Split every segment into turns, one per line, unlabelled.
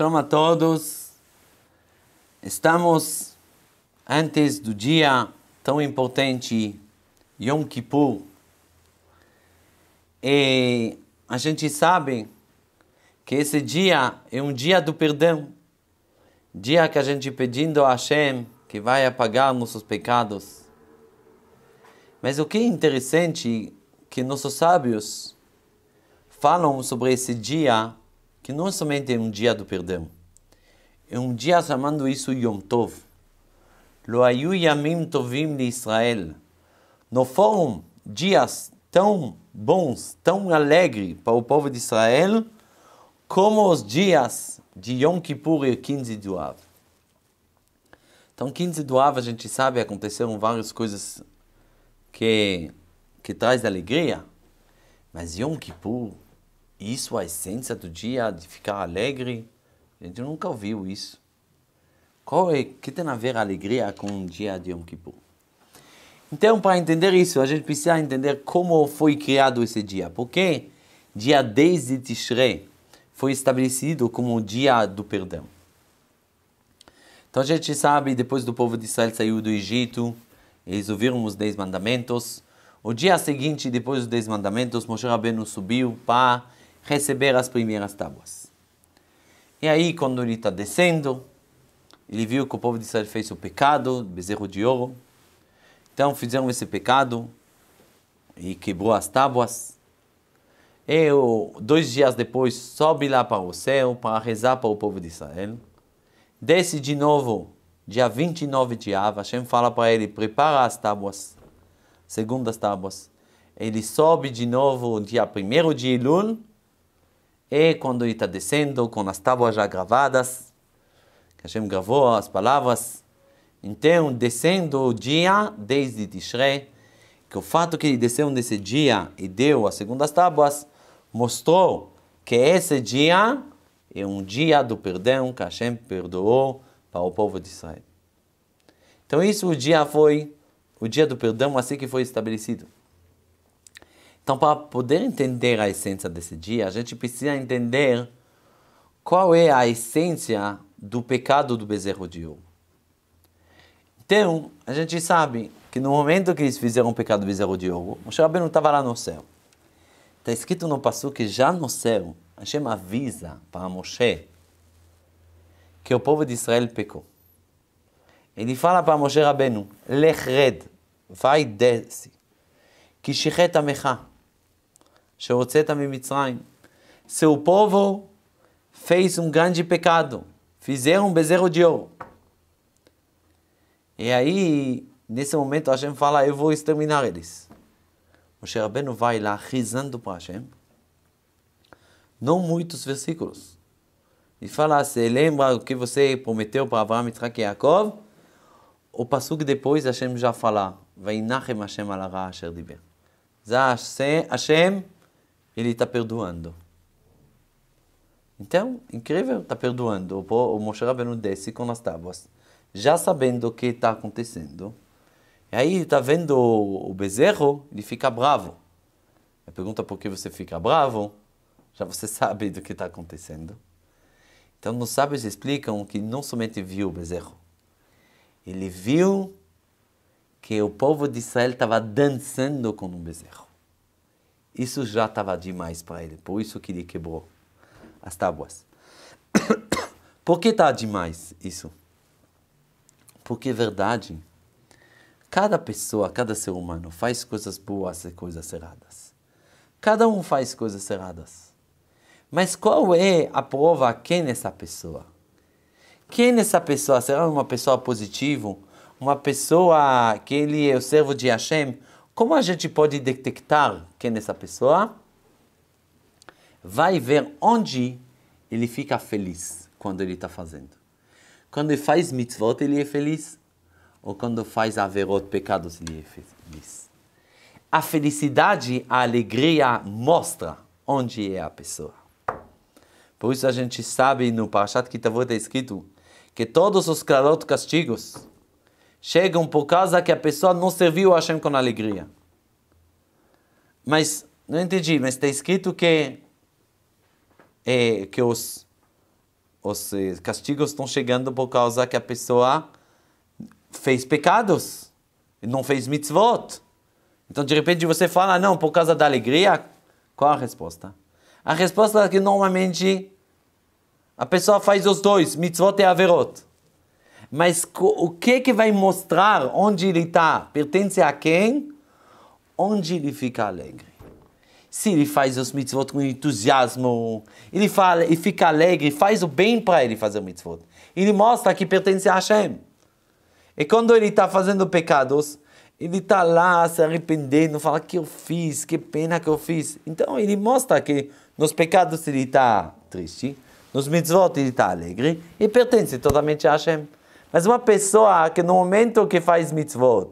Shalom a todos. Estamos antes do dia tão importante Yom Kippur. E a gente sabe que esse dia é um dia do perdão. Dia que a gente pedindo a Hashem que vai apagar nossos pecados. Mas o que é interessante que nossos sábios falam sobre esse dia que não é somente é um dia do perdão, é um dia chamando isso Yom Tov. Lo ayu yamim tovim de Israel. Não foram dias tão bons, tão alegres para o povo de Israel, como os dias de Yom Kippur e 15 do Av. Então, 15 do Av, a gente sabe, aconteceram várias coisas que, que traz alegria, mas Yom Kippur, isso a essência do dia de ficar alegre? A gente nunca ouviu isso. Qual é que tem a ver a alegria com o dia de Yom Kippur? Então, para entender isso, a gente precisa entender como foi criado esse dia. Porque dia 10 de Tishrei foi estabelecido como o dia do perdão. Então a gente sabe, depois do povo de Israel saiu do Egito, eles ouviram os Dez Mandamentos. O dia seguinte, depois dos Dez Mandamentos, Moshe Rabbeinu subiu para receber as primeiras tábuas. E aí, quando ele está descendo, ele viu que o povo de Israel fez o pecado, bezerro de ouro. Então fizeram esse pecado e quebrou as tábuas. Eu, dois dias depois, sobe lá para o céu para rezar para o povo de Israel. Desce de novo, dia 29 de Av, Hashem fala para ele, prepara as tábuas, segundas tábuas. Ele sobe de novo, dia 1 de Elul, e quando ele está descendo, com as tábuas já gravadas, que Hashem gravou as palavras, então descendo o dia desde Tishrei, que o fato que ele desceu nesse dia e deu as segundas tábuas, mostrou que esse dia é um dia do perdão que Hashem perdoou para o povo de Israel. Então isso o dia foi, o dia do perdão assim que foi estabelecido. Então, para poder entender a essência desse dia, a gente precisa entender qual é a essência do pecado do bezerro de ouro. Então, a gente sabe que no momento que eles fizeram o pecado do bezerro de ouro, Moshe Rabbeinu estava lá no céu. Está escrito no passo que já no céu, Hashem avisa para Moshe que o povo de Israel pecou. Ele fala para Moshe Rabbeinu, Lech red, vai desce, que shichet amecha, seu povo fez um grande pecado, fizeram um bezerro de ouro. E aí, nesse momento, Hashem fala: Eu vou exterminar eles. Moshe Rabbeinu vai lá rezando para Hashem. Não muitos versículos. E fala: Você lembra o que você prometeu para Abraham, Isaac e Jacob? O passo que depois Hashem já fala: Vainachem Hashem alará asher diber. Hashem ele está perdoando. Então, incrível, está perdoando. O Moshe Rabbeinu desce com as tábuas, já sabendo o que está acontecendo. E aí está vendo o bezerro, ele fica bravo. Ele pergunta por que você fica bravo, já você sabe do que está acontecendo. Então, os sábios explicam que não somente viu o bezerro, ele viu que o povo de Israel estava dançando com um bezerro. Isso já estava demais para ele, por isso que ele quebrou as tábuas. Por que está demais isso? Porque é verdade, cada pessoa, cada ser humano faz coisas boas e coisas erradas. Cada um faz coisas erradas. Mas qual é a prova quem é essa pessoa? Quem é essa pessoa? Será uma pessoa positiva? Uma pessoa que ele é o servo de Hashem? Como a gente pode detectar quem é essa pessoa? Vai ver onde ele fica feliz quando ele está fazendo. Quando ele faz mitzvot, ele é feliz. Ou quando faz averot, pecados, ele é feliz. A felicidade, a alegria mostra onde é a pessoa. Por isso a gente sabe no Parashat Kitavot é tá escrito que todos os clarot castigos chegam por causa que a pessoa não serviu a Hashem com alegria. Mas, não entendi, mas está escrito que, é, que os, os eh, castigos estão chegando por causa que a pessoa fez pecados, e não fez mitzvot. Então, de repente, você fala, não, por causa da alegria. Qual a resposta? A resposta é que, normalmente, a pessoa faz os dois, mitzvot e averot. Mas o que que vai mostrar onde ele está? Pertence a quem? Onde ele fica alegre. Se ele faz os mitzvot com entusiasmo, ele fala e fica alegre, faz o bem para ele fazer o mitzvot. Ele mostra que pertence a Hashem. E quando ele está fazendo pecados, ele está lá se arrependendo, fala que eu fiz, que pena que eu fiz. Então ele mostra que nos pecados ele está triste, nos mitzvot ele está alegre e pertence totalmente a Hashem. Mas uma pessoa que no momento que faz mitzvot,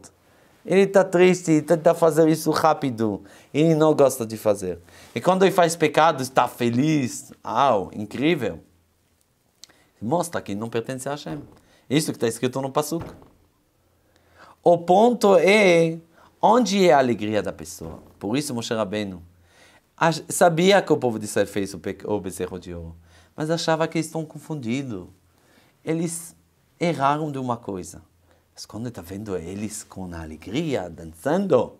ele está triste e tenta tá fazer isso rápido. Ele não gosta de fazer. E quando ele faz pecado, está feliz. Au, incrível. Mostra que não pertence a Hashem. Isso que está escrito no pasuk. O ponto é onde é a alegria da pessoa. Por isso Moshe Rabbeinu sabia que o povo de Israel fez o, o bezerro de ouro, mas achava que eles estão confundidos. Eles erraram de uma coisa. Mas quando está vendo eles com alegria, dançando,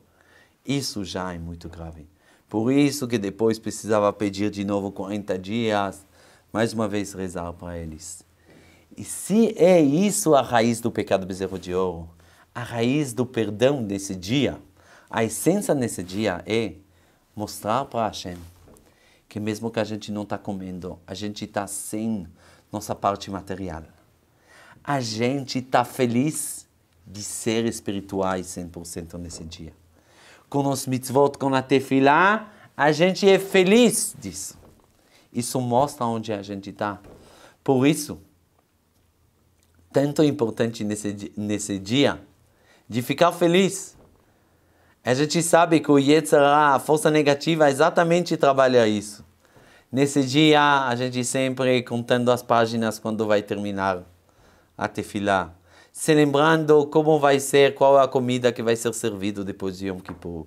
isso já é muito grave. Por isso que depois precisava pedir de novo 40 dias, mais uma vez rezar para eles. E se é isso a raiz do pecado bezerro de ouro, a raiz do perdão desse dia, a essência nesse dia é mostrar para Hashem que mesmo que a gente não está comendo, a gente está sem nossa parte material a gente está feliz de ser espirituais 100% nesse dia. Com os mitzvot, com a tefilá, a gente é feliz disso. Isso mostra onde a gente está. Por isso, tanto importante nesse, nesse dia, de ficar feliz. A gente sabe que o Yetzirah, a força negativa, é exatamente trabalha isso. Nesse dia, a gente sempre contando as páginas quando vai terminar a tefilá, se lembrando como vai ser, qual é a comida que vai ser servida depois de Yom Kippur.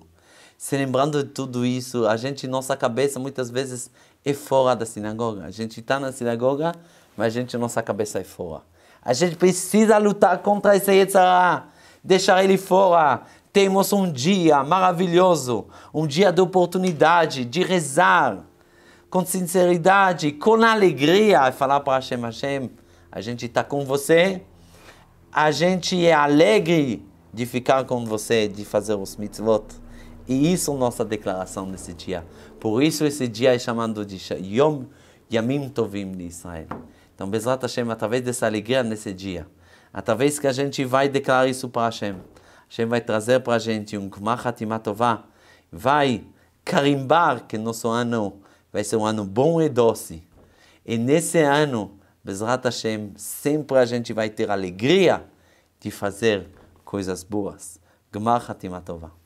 Se lembrando de tudo isso, a gente, nossa cabeça muitas vezes é fora da sinagoga. A gente está na sinagoga, mas a gente, nossa cabeça é fora. A gente precisa lutar contra esse Yetzirah, deixar ele fora. Temos um dia maravilhoso, um dia de oportunidade de rezar com sinceridade, com alegria, falar para Hashem, Hashem, a gente está com você, a gente é alegre de ficar com você, de fazer os mitzvot. E isso é nossa declaração desse dia. Por isso esse dia é chamado de Yom Yamim Tovim de Israel. Então, Bezrat Hashem, através dessa alegria nesse dia, através que a gente vai declarar isso para Hashem, Hashem vai trazer para a gente um Gmach Hatimatová, vai carimbar que nosso ano vai ser um ano bom e doce. E nesse ano, Bezrat Hashem, sempre a gente vai ter alegria de fazer coisas boas. Gmar Hatimatova.